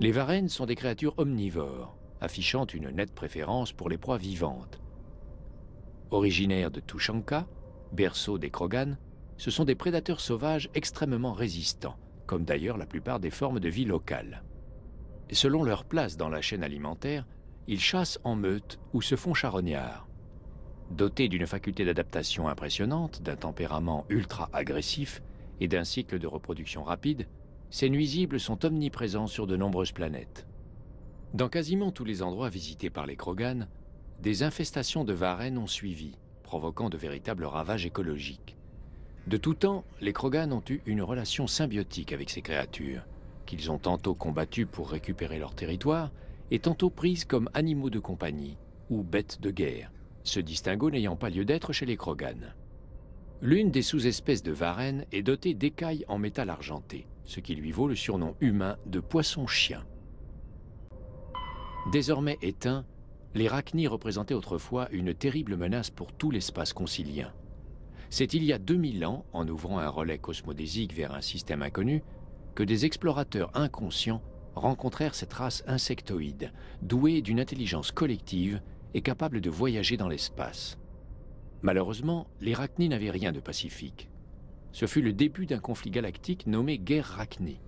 Les varennes sont des créatures omnivores, affichant une nette préférence pour les proies vivantes. Originaires de Tushanka, berceau des Krogan, ce sont des prédateurs sauvages extrêmement résistants, comme d'ailleurs la plupart des formes de vie locales. Selon leur place dans la chaîne alimentaire, ils chassent en meute ou se font charognards. Dotés d'une faculté d'adaptation impressionnante, d'un tempérament ultra-agressif et d'un cycle de reproduction rapide, ces nuisibles sont omniprésents sur de nombreuses planètes. Dans quasiment tous les endroits visités par les Krogan, des infestations de varennes ont suivi, provoquant de véritables ravages écologiques. De tout temps, les Krogan ont eu une relation symbiotique avec ces créatures, qu'ils ont tantôt combattues pour récupérer leur territoire, et tantôt prises comme animaux de compagnie ou bêtes de guerre, ce distinguo n'ayant pas lieu d'être chez les Krogan. L'une des sous-espèces de Varennes est dotée d'écailles en métal argenté, ce qui lui vaut le surnom humain de poisson-chien. Désormais éteints, les rachnis représentaient autrefois une terrible menace pour tout l'espace concilien. C'est il y a 2000 ans, en ouvrant un relais cosmodésique vers un système inconnu, que des explorateurs inconscients rencontrèrent cette race insectoïde, douée d'une intelligence collective et capable de voyager dans l'espace. Malheureusement, les Rachnis n'avaient rien de pacifique. Ce fut le début d'un conflit galactique nommé guerre Rachni.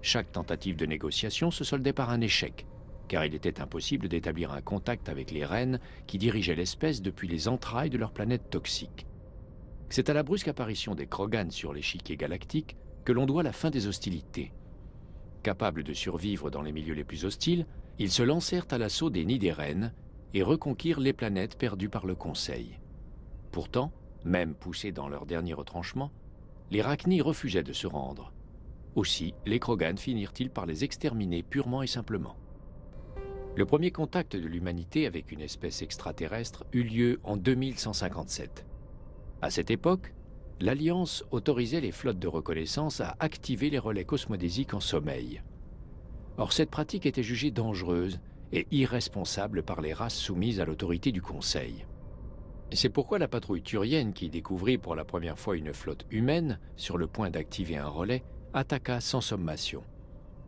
Chaque tentative de négociation se soldait par un échec, car il était impossible d'établir un contact avec les reines qui dirigeaient l'espèce depuis les entrailles de leur planète toxique. C'est à la brusque apparition des Krogan sur l'échiquier galactique que l'on doit la fin des hostilités. Capables de survivre dans les milieux les plus hostiles, ils se lancèrent à l'assaut des nids des reines et reconquirent les planètes perdues par le Conseil. Pourtant, même poussés dans leur dernier retranchement, les Rachnis refusaient de se rendre. Aussi, les Krogan finirent-ils par les exterminer purement et simplement. Le premier contact de l'humanité avec une espèce extraterrestre eut lieu en 2157. À cette époque, l'Alliance autorisait les flottes de reconnaissance à activer les relais cosmodésiques en sommeil. Or, cette pratique était jugée dangereuse et irresponsable par les races soumises à l'autorité du Conseil. C'est pourquoi la patrouille turienne, qui découvrit pour la première fois une flotte humaine, sur le point d'activer un relais, attaqua sans sommation.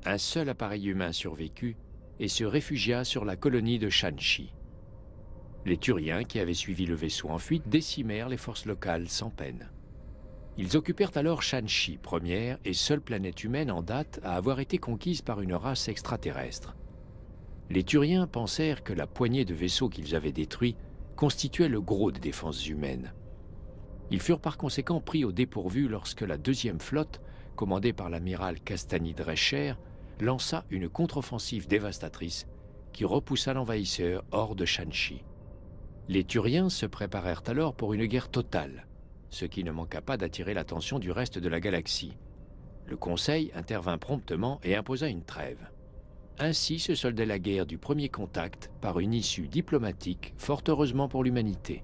Un seul appareil humain survécut et se réfugia sur la colonie de Shanxi. Les Turiens, qui avaient suivi le vaisseau en fuite, décimèrent les forces locales sans peine. Ils occupèrent alors Shanxi, première et seule planète humaine en date à avoir été conquise par une race extraterrestre. Les Turiens pensèrent que la poignée de vaisseaux qu'ils avaient détruits constituaient le gros des défenses humaines. Ils furent par conséquent pris au dépourvu lorsque la deuxième flotte, commandée par l'amiral Castani-Drescher, lança une contre-offensive dévastatrice qui repoussa l'envahisseur hors de Shanxi. Les Turiens se préparèrent alors pour une guerre totale, ce qui ne manqua pas d'attirer l'attention du reste de la galaxie. Le Conseil intervint promptement et imposa une trêve. Ainsi se soldait la guerre du premier contact par une issue diplomatique fort heureusement pour l'humanité.